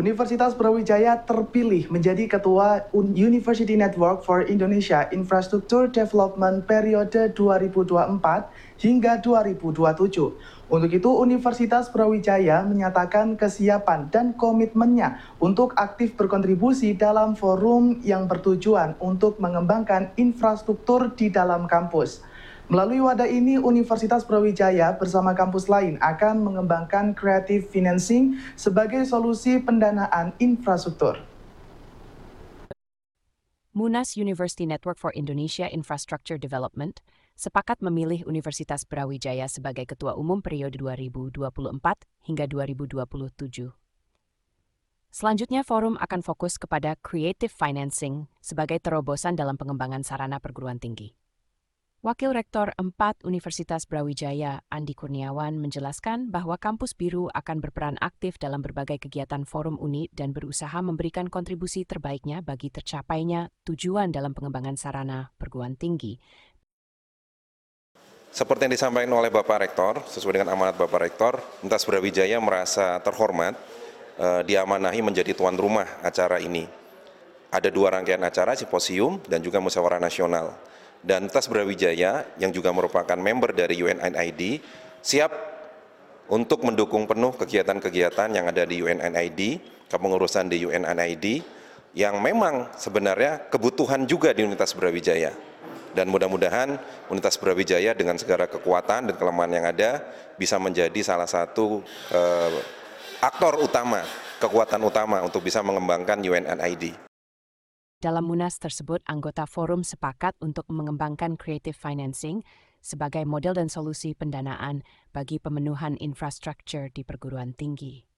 Universitas Brawijaya terpilih menjadi Ketua University Network for Indonesia Infrastructure Development periode 2024 hingga 2027. Untuk itu, Universitas Brawijaya menyatakan kesiapan dan komitmennya untuk aktif berkontribusi dalam forum yang bertujuan untuk mengembangkan infrastruktur di dalam kampus. Melalui wadah ini, Universitas Brawijaya bersama kampus lain akan mengembangkan creative financing sebagai solusi pendanaan infrastruktur. Munas University Network for Indonesia Infrastructure Development sepakat memilih Universitas Brawijaya sebagai ketua umum periode 2024 hingga 2027. Selanjutnya, forum akan fokus kepada creative financing sebagai terobosan dalam pengembangan sarana perguruan tinggi. Wakil Rektor 4 Universitas Brawijaya, Andi Kurniawan, menjelaskan bahwa Kampus Biru akan berperan aktif dalam berbagai kegiatan forum UNI dan berusaha memberikan kontribusi terbaiknya bagi tercapainya tujuan dalam pengembangan sarana perguruan tinggi. Seperti yang disampaikan oleh Bapak Rektor, sesuai dengan amanat Bapak Rektor, Universitas Brawijaya merasa terhormat eh, diamanahi menjadi tuan rumah acara ini. Ada dua rangkaian acara, simposium dan juga musyawarah nasional dan Tas Brawijaya yang juga merupakan member dari UNNID siap untuk mendukung penuh kegiatan-kegiatan yang ada di UNNID, kepengurusan di UNNID yang memang sebenarnya kebutuhan juga di Unitas Brawijaya. Dan mudah-mudahan Unitas Brawijaya dengan segala kekuatan dan kelemahan yang ada bisa menjadi salah satu eh, aktor utama, kekuatan utama untuk bisa mengembangkan UNNID. Dalam munas tersebut, anggota forum sepakat untuk mengembangkan creative financing sebagai model dan solusi pendanaan bagi pemenuhan infrastruktur di perguruan tinggi.